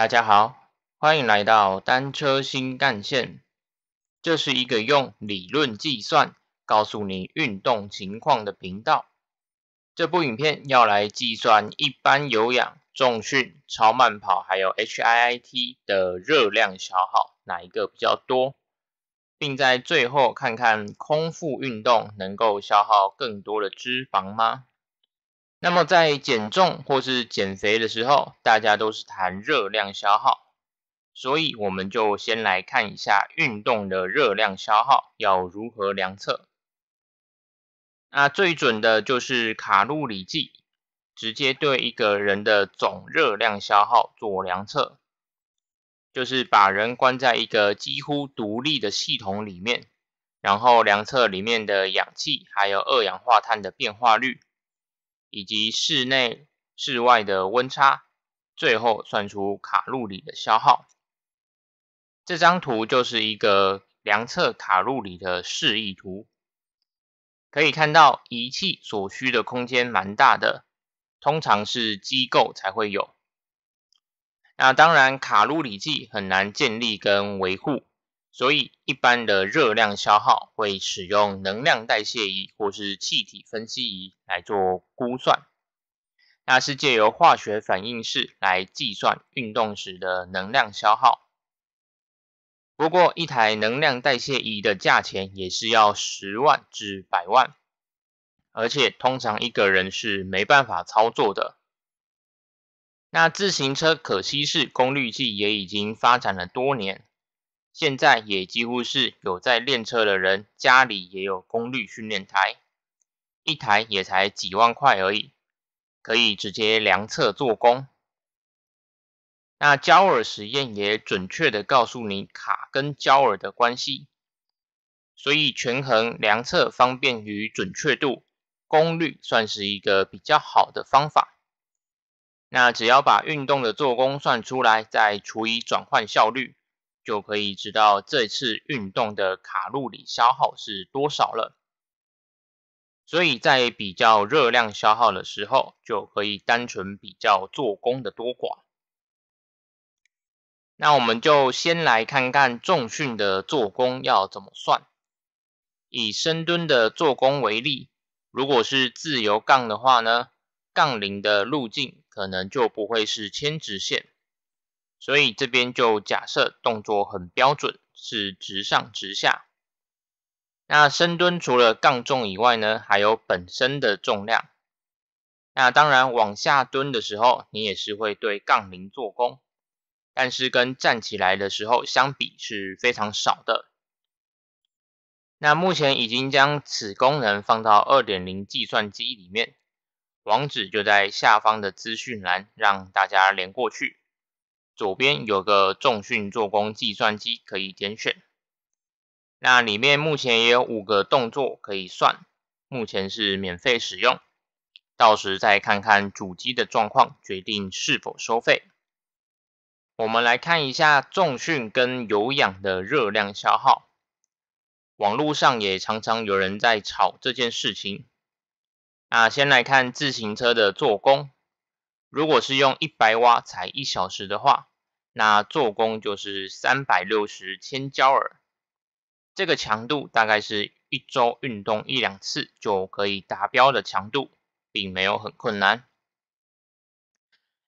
大家好，欢迎来到单车新干线。这是一个用理论计算告诉你运动情况的频道。这部影片要来计算一般有氧、重训、超慢跑还有 HIIT 的热量消耗哪一个比较多，并在最后看看空腹运动能够消耗更多的脂肪吗？那么在减重或是减肥的时候，大家都是谈热量消耗，所以我们就先来看一下运动的热量消耗要如何量测。那最准的就是卡路里计，直接对一个人的总热量消耗做量测，就是把人关在一个几乎独立的系统里面，然后量测里面的氧气还有二氧化碳的变化率。以及室内、室外的温差，最后算出卡路里的消耗。这张图就是一个量测卡路里的示意图，可以看到仪器所需的空间蛮大的，通常是机构才会有。那当然，卡路里计很难建立跟维护。所以，一般的热量消耗会使用能量代谢仪或是气体分析仪来做估算，那是借由化学反应式来计算运动时的能量消耗。不过，一台能量代谢仪的价钱也是要十万至百万，而且通常一个人是没办法操作的。那自行车可吸式功率计也已经发展了多年。现在也几乎是有在练车的人，家里也有功率训练台，一台也才几万块而已，可以直接量测做功。那焦耳实验也准确的告诉你卡跟焦耳的关系，所以权衡量测方便与准确度，功率算是一个比较好的方法。那只要把运动的做工算出来，再除以转换效率。就可以知道这次运动的卡路里消耗是多少了。所以在比较热量消耗的时候，就可以单纯比较做功的多寡。那我们就先来看看重训的做功要怎么算。以深蹲的做功为例，如果是自由杠的话呢，杠铃的路径可能就不会是牵直线。所以这边就假设动作很标准，是直上直下。那深蹲除了杠重以外呢，还有本身的重量。那当然往下蹲的时候，你也是会对杠铃做功，但是跟站起来的时候相比是非常少的。那目前已经将此功能放到二点零计算机里面，网址就在下方的资讯栏，让大家连过去。左边有个重训做工计算机可以点选，那里面目前也有五个动作可以算，目前是免费使用，到时再看看主机的状况，决定是否收费。我们来看一下重训跟有氧的热量消耗，网络上也常常有人在吵这件事情。那先来看自行车的做工，如果是用一百瓦踩一小时的话。那做功就是三百六十千焦耳，这个强度大概是一周运动一两次就可以达标的强度，并没有很困难。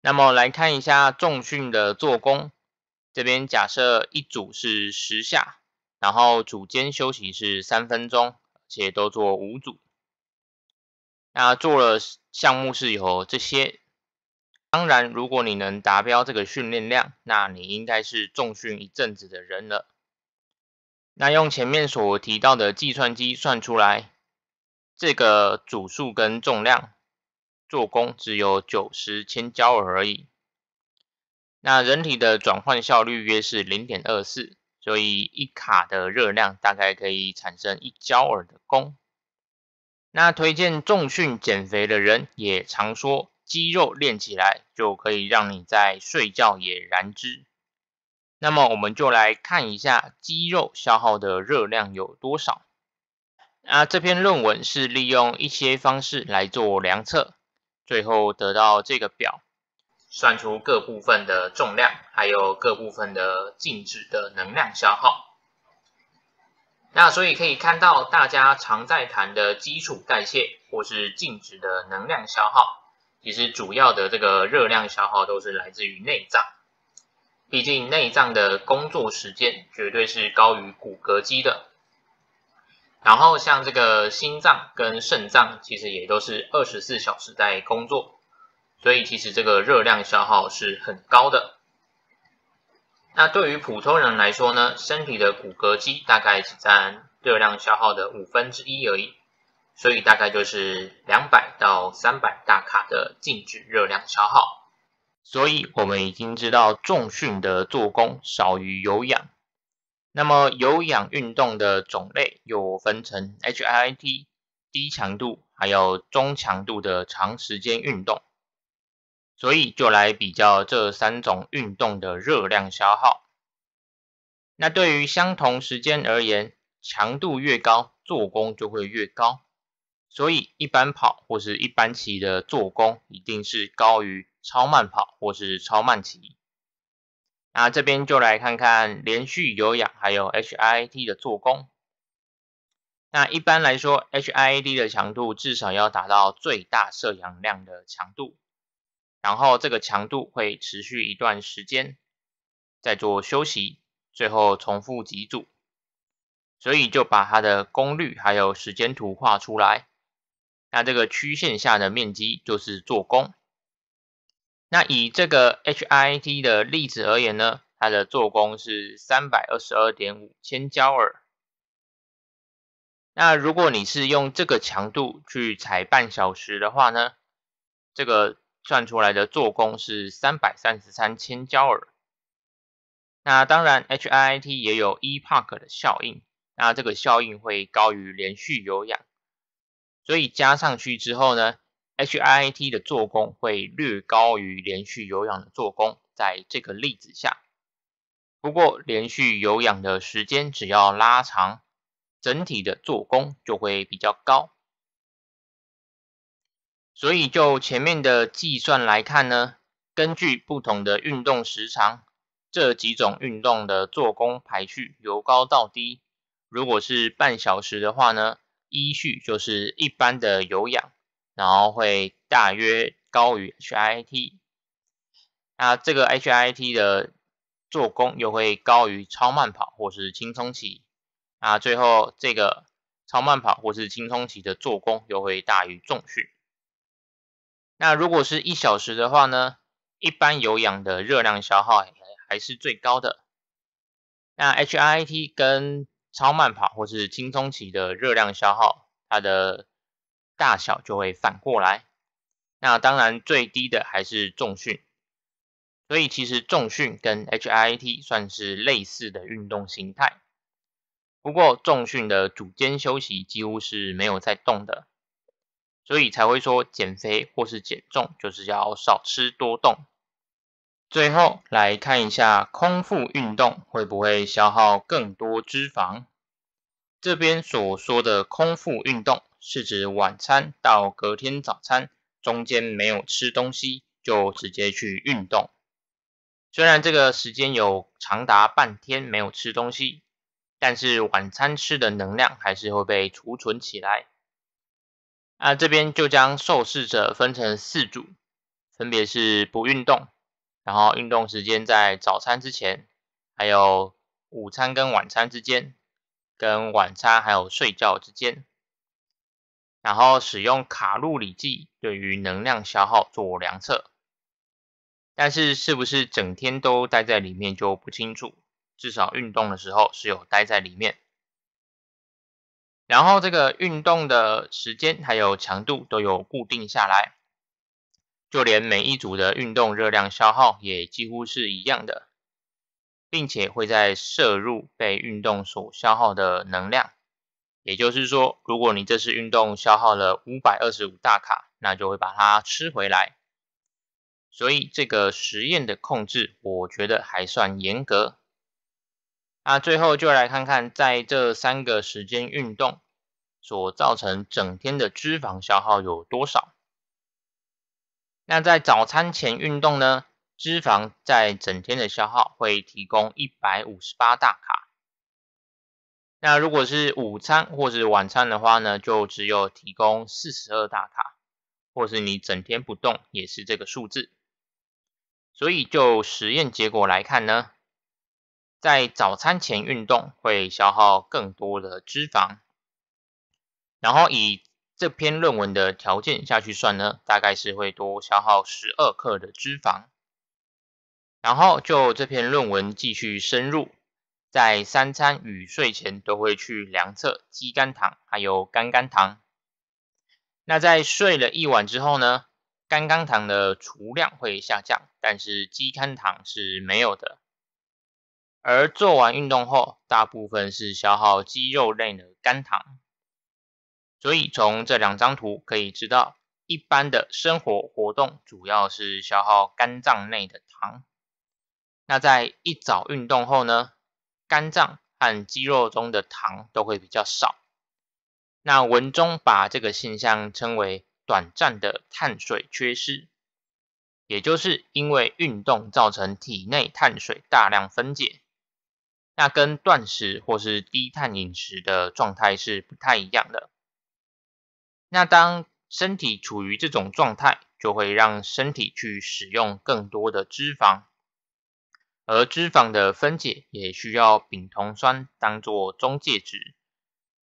那么来看一下重训的做功，这边假设一组是十下，然后组间休息是三分钟，且都做五组。那做了项目是有这些。当然，如果你能达标这个训练量，那你应该是重训一阵子的人了。那用前面所提到的计算机算出来，这个组数跟重量，做工只有九十千焦耳而已。那人体的转换效率约是零点二四，所以一卡的热量大概可以产生一焦耳的功。那推荐重训减肥的人也常说。肌肉练起来就可以让你在睡觉也燃脂。那么我们就来看一下肌肉消耗的热量有多少。那这篇论文是利用一些方式来做量测，最后得到这个表，算出各部分的重量，还有各部分的静止的能量消耗。那所以可以看到大家常在谈的基础代谢或是静止的能量消耗。其实主要的这个热量消耗都是来自于内脏，毕竟内脏的工作时间绝对是高于骨骼肌的。然后像这个心脏跟肾脏，其实也都是二十四小时在工作，所以其实这个热量消耗是很高的。那对于普通人来说呢，身体的骨骼肌大概只占热量消耗的五分之一而已。所以大概就是两百到三百大卡的静止热量消耗。所以我们已经知道重训的做功少于有氧。那么有氧运动的种类又分成 HIIT 低强度，还有中强度的长时间运动。所以就来比较这三种运动的热量消耗。那对于相同时间而言，强度越高，做功就会越高。所以一般跑或是一般骑的做工一定是高于超慢跑或是超慢骑。那这边就来看看连续有氧还有 H I T 的做工。那一般来说 H I T 的强度至少要达到最大摄氧量的强度，然后这个强度会持续一段时间，再做休息，最后重复几组。所以就把它的功率还有时间图画出来。那这个曲线下的面积就是做工。那以这个 HIT 的例子而言呢，它的做工是三百二十二点五千焦耳。那如果你是用这个强度去踩半小时的话呢，这个算出来的做工是三百三十三千焦耳。那当然 HIT 也有 EPOC 的效应，那这个效应会高于连续有氧。所以加上去之后呢，HIIT 的做工会略高于连续有氧的做工，在这个例子下，不过连续有氧的时间只要拉长，整体的做工就会比较高。所以就前面的计算来看呢，根据不同的运动时长，这几种运动的做工排序由高到低，如果是半小时的话呢。依序就是一般的有氧，然后会大约高于 HIT，那这个 HIT 的做工又会高于超慢跑或是轻冲期，啊，最后这个超慢跑或是轻冲期的做工又会大于重训。那如果是一小时的话呢，一般有氧的热量消耗还是最高的。那 HIT 跟超慢跑或是轻松骑的热量消耗，它的大小就会反过来。那当然最低的还是重训，所以其实重训跟 HIT 算是类似的运动形态。不过重训的主间休息几乎是没有在动的，所以才会说减肥或是减重就是要少吃多动。最后来看一下空腹运动会不会消耗更多脂肪。这边所说的空腹运动，是指晚餐到隔天早餐中间没有吃东西，就直接去运动。虽然这个时间有长达半天没有吃东西，但是晚餐吃的能量还是会被储存起来。啊，这边就将受试者分成四组，分别是不运动，然后运动时间在早餐之前，还有午餐跟晚餐之间。跟晚餐还有睡觉之间，然后使用卡路里计对于能量消耗做量测，但是是不是整天都待在里面就不清楚，至少运动的时候是有待在里面，然后这个运动的时间还有强度都有固定下来，就连每一组的运动热量消耗也几乎是一样的。并且会在摄入被运动所消耗的能量，也就是说，如果你这次运动消耗了五百二十五大卡，那就会把它吃回来。所以这个实验的控制，我觉得还算严格。那最后就来看看，在这三个时间运动所造成整天的脂肪消耗有多少。那在早餐前运动呢？脂肪在整天的消耗会提供一百五十八大卡。那如果是午餐或是晚餐的话呢，就只有提供四十二大卡，或是你整天不动也是这个数字。所以就实验结果来看呢，在早餐前运动会消耗更多的脂肪，然后以这篇论文的条件下去算呢，大概是会多消耗十二克的脂肪。然后就这篇论文继续深入，在三餐与睡前都会去量测肌肝糖还有肝肝糖。那在睡了一晚之后呢，肝肝糖的储量会下降，但是肌肝糖是没有的。而做完运动后，大部分是消耗肌肉内的肝糖。所以从这两张图可以知道，一般的生活活动主要是消耗肝脏内的糖。那在一早运动后呢，肝脏和肌肉中的糖都会比较少。那文中把这个现象称为短暂的碳水缺失，也就是因为运动造成体内碳水大量分解。那跟断食或是低碳饮食的状态是不太一样的。那当身体处于这种状态，就会让身体去使用更多的脂肪。而脂肪的分解也需要丙酮酸当做中介值。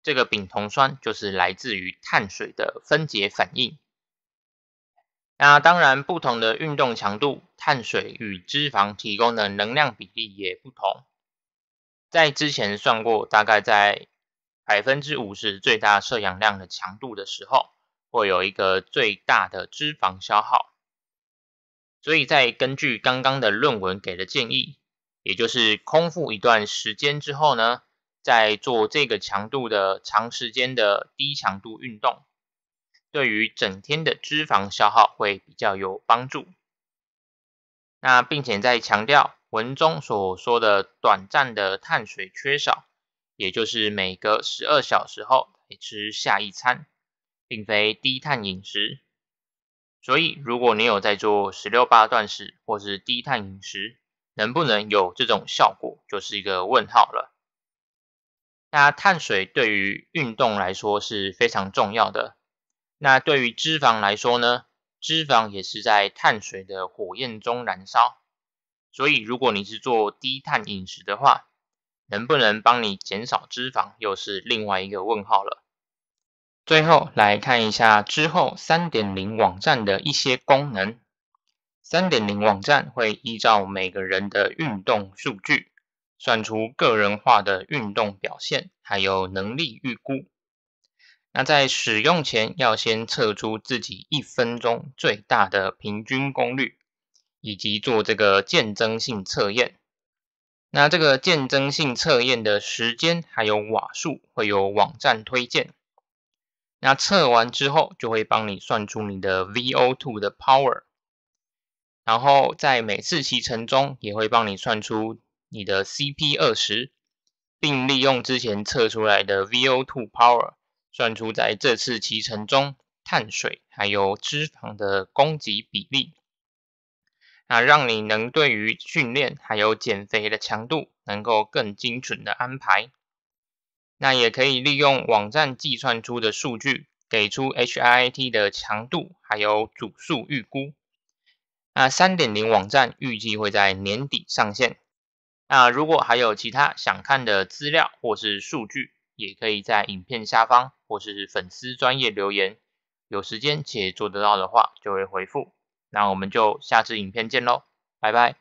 这个丙酮酸就是来自于碳水的分解反应。那当然，不同的运动强度，碳水与脂肪提供的能量比例也不同。在之前算过，大概在百分之五十最大摄氧量的强度的时候，会有一个最大的脂肪消耗。所以，在根据刚刚的论文给的建议，也就是空腹一段时间之后呢，再做这个强度的长时间的低强度运动，对于整天的脂肪消耗会比较有帮助。那并且在强调文中所说的短暂的碳水缺少，也就是每隔十二小时后吃下一餐，并非低碳饮食。所以，如果你有在做十六八断食或是低碳饮食，能不能有这种效果，就是一个问号了。那碳水对于运动来说是非常重要的。那对于脂肪来说呢？脂肪也是在碳水的火焰中燃烧。所以，如果你是做低碳饮食的话，能不能帮你减少脂肪，又是另外一个问号了。最后来看一下之后三点零网站的一些功能。三点零网站会依照每个人的运动数据，算出个人化的运动表现，还有能力预估。那在使用前要先测出自己一分钟最大的平均功率，以及做这个渐增性测验。那这个渐增性测验的时间还有瓦数会有网站推荐。那测完之后，就会帮你算出你的 VO2 的 power，然后在每次骑乘中，也会帮你算出你的 CP 二十，并利用之前测出来的 VO2 power，算出在这次骑乘中碳水还有脂肪的供给比例，那让你能对于训练还有减肥的强度，能够更精准的安排。那也可以利用网站计算出的数据，给出 HIT 的强度，还有组数预估。那三点零网站预计会在年底上线。那如果还有其他想看的资料或是数据，也可以在影片下方或是粉丝专业留言，有时间且做得到的话，就会回复。那我们就下次影片见喽，拜拜。